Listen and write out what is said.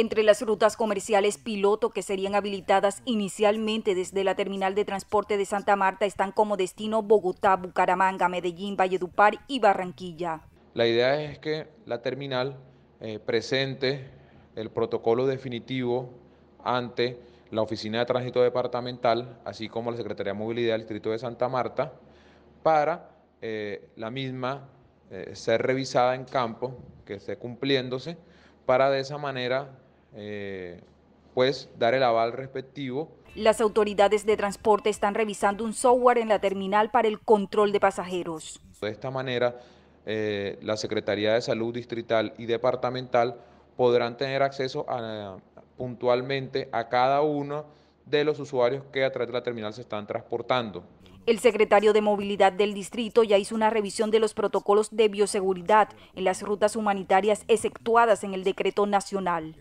Entre las rutas comerciales piloto que serían habilitadas inicialmente desde la terminal de transporte de Santa Marta están como destino Bogotá, Bucaramanga, Medellín, Valledupar y Barranquilla. La idea es que la terminal eh, presente el protocolo definitivo ante la Oficina de Tránsito Departamental, así como la Secretaría de Movilidad del Distrito de Santa Marta, para eh, la misma eh, ser revisada en campo, que esté cumpliéndose, para de esa manera eh, pues dar el aval respectivo. Las autoridades de transporte están revisando un software en la terminal para el control de pasajeros. De esta manera, eh, la Secretaría de Salud Distrital y Departamental podrán tener acceso puntualmente a cada uno de los usuarios que a través de la terminal se están transportando. El secretario de Movilidad del distrito ya hizo una revisión de los protocolos de bioseguridad en las rutas humanitarias exceptuadas en el decreto nacional.